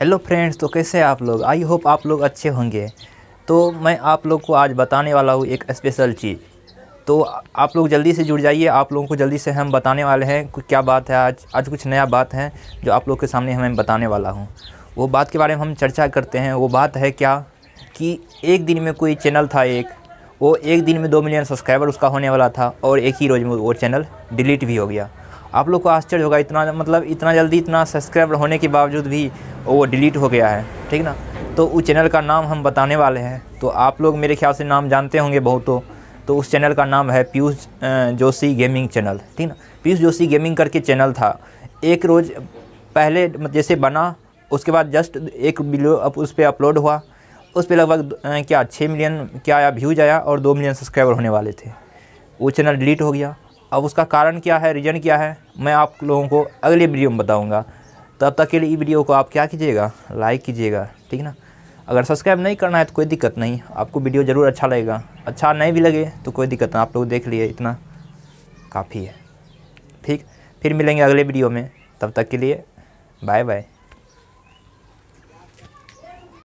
hello friends तो कैसे आप लोग आई होप आप लोग अच्छे होंगे तो मैं आप लोग को आज बताने वाला हूँ एक स्पेशल चीज़ तो आप लोग जल्दी से जुड़ जाइए आप लोगों को जल्दी से हम बताने वाले हैं क्या बात है आज आज कुछ नया बात है जो आप लोग के सामने हमें बताने वाला हूँ वो बात के बारे में हम चर्चा करते हैं वो बात है क्या कि एक दिन में कोई चैनल था एक वो एक दिन में दो मिलियन सब्सक्राइबर उसका होने वाला था और एक ही रोज़ में वो चैनल डिलीट भी हो गया आप लोग को आश्चर्य होगा इतना मतलब इतना जल्दी इतना सब्सक्राइबर होने के बावजूद भी वो डिलीट हो गया है ठीक ना तो उस चैनल का नाम हम बताने वाले हैं तो आप लोग मेरे ख्याल से नाम जानते होंगे बहुतों तो उस चैनल का नाम है पीयूष जोशी गेमिंग चैनल ठीक ना पीयूष जोशी गेमिंग करके चैनल था एक रोज़ पहले जैसे बना उसके बाद जस्ट एक वीडियो अप उस पर अपलोड हुआ उस पर लगभग क्या छः मिलियन क्या आया व्यूज आया और दो मिलियन सब्सक्राइबर होने वाले थे वो चैनल डिलीट हो गया अब उसका कारण क्या है रीज़न क्या है मैं आप लोगों को अगले वीडियो में बताऊँगा तब तक के लिए वीडियो को आप क्या कीजिएगा लाइक कीजिएगा ठीक ना अगर सब्सक्राइब नहीं करना है तो कोई दिक्कत नहीं आपको वीडियो ज़रूर अच्छा लगेगा अच्छा नहीं भी लगे तो कोई दिक्कत नहीं आप लोग देख लिए इतना काफ़ी है ठीक फिर मिलेंगे अगले वीडियो में तब तक के लिए बाय बाय